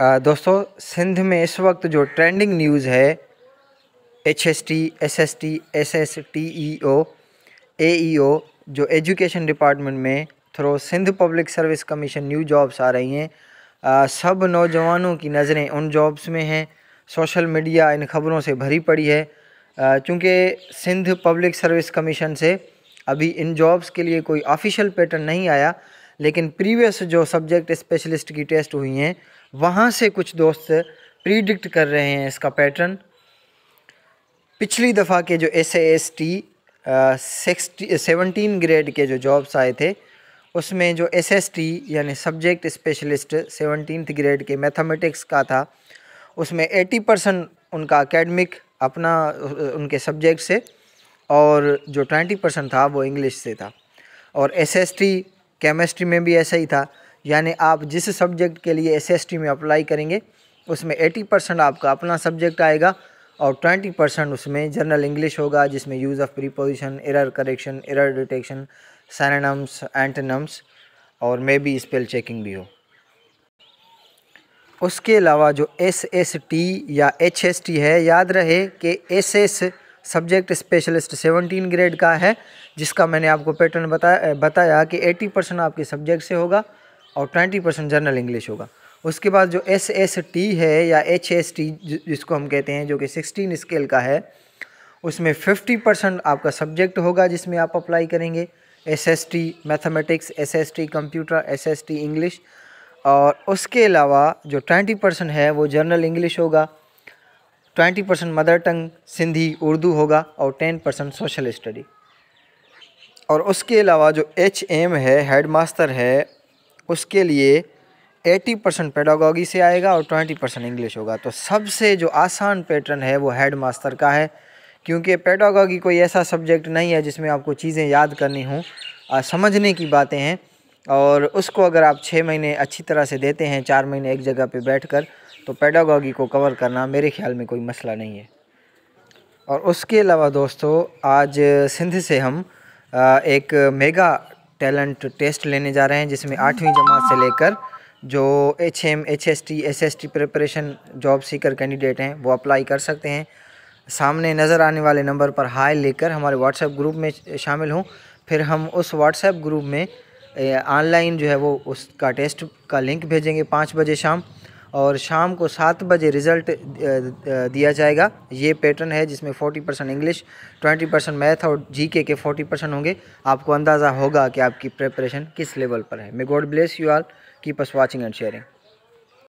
दोस्तों सिंध में इस वक्त जो ट्रेंडिंग न्यूज़ है H S T S S T S S T E O A E O जो एजुकेशन डिपार्टमेंट में through Sindh public service commission new jobs आ रही हैं सब नौजवानों की नज़रें उन जॉब्स में हैं सोशल मीडिया इन खबरों से भरी पड़ी है चूँकि सिंध पब्लिक सर्विस कमीशन से अभी इन जॉब्स के लिए कोई ऑफिशियल पैटर्न नहीं आया लेकिन प्रीवियस जो सब्जेक्ट स्पेशलिस्ट की टेस्ट हुई हैं वहाँ से कुछ दोस्त प्रीडिक्ट कर रहे हैं इसका पैटर्न पिछली दफ़ा के जो S S T seventeen grade के जो जॉब्स आए थे उसमें जो एस एस टी यानी सब्जेक्ट स्पेशलिस्ट सेवनटीन ग्रेड के मैथमेटिक्स का था उसमें एटी परसेंट उनका एकेडमिक अपना उनके सब्जेक्ट से और जो ट्वेंटी परसेंट था वो इंग्लिश से था और एस एस टी केमिस्ट्री में भी ऐसा ही था यानी आप जिस सब्जेक्ट के लिए एस में अप्लाई करेंगे उसमें एटी परसेंट आपका अपना सब्जेक्ट आएगा और ट्वेंटी परसेंट उसमें जर्नल इंग्लिश होगा जिसमें use of preposition error correction error detection synonyms antonyms और मे बी स्पेल चेकिंग भी हो उसके अलावा जो एस एस टी या एच एस टी है याद रहे कि S S subject specialist 17 grade का है जिसका मैंने आपको पैटर्न बताया बताया कि 80 परसेंट आपके सब्जेक्ट से होगा और 20 परसेंट जर्नल इंग्लिश होगा उसके बाद जो एस एस टी है या एच एस टी जिसको हम कहते हैं जो कि सिक्सटीन स्केल का है उसमें फिफ्टी परसेंट आपका सब्जेक्ट होगा जिसमें आप अप्लाई करेंगे S S T mathematics S S T computer S S T English और उसके अलावा जो ट्वेंटी परसेंट है वो जर्नल इंग्लिश होगा twenty percent mother tongue Sindhi Urdu होगा और टेन परसेंट सोशल स्टडी और उसके अलावा जो एच एम है हेड मास्टर है उसके लिए एटी परसेंट पेडागॉगी से आएगा और ट्वेंटी परसेंट इंग्लिश होगा तो सबसे जो आसान पैटर्न है वो हेड मास्टर का है क्योंकि पेडागॉगी कोई ऐसा सब्जेक्ट नहीं है जिसमें आपको चीज़ें याद करनी हों समझने की बातें हैं और उसको अगर आप छः महीने अच्छी तरह से देते हैं चार महीने एक जगह पे बैठकर तो पेडागॉगी को कवर करना मेरे ख्याल में कोई मसला नहीं है और उसके अलावा दोस्तों आज सिंध से हम एक मेगा टैलेंट टेस्ट लेने जा रहे हैं जिसमें आठवीं जमात से लेकर जो H M H S T S S T preparation job seeker candidate हैं वो अप्लाई कर सकते हैं सामने नज़र आने वाले नंबर पर हाई लेकर हमारे व्हाट्सएप ग्रुप में शामिल हों फिर हम उस व्हाट्सएप ग्रुप में ऑनलाइन जो है वो उसका टेस्ट का लिंक भेजेंगे पाँच बजे शाम और शाम को सात बजे रिज़ल्ट दिया जाएगा ये पैटर्न है जिसमें forty percent English twenty percent math और जीके के फोर्टी परसेंट होंगे आपको अंदाज़ा होगा कि आपकी प्रिपरेशन किस लेवल पर है may God bless you all keep us watching and sharing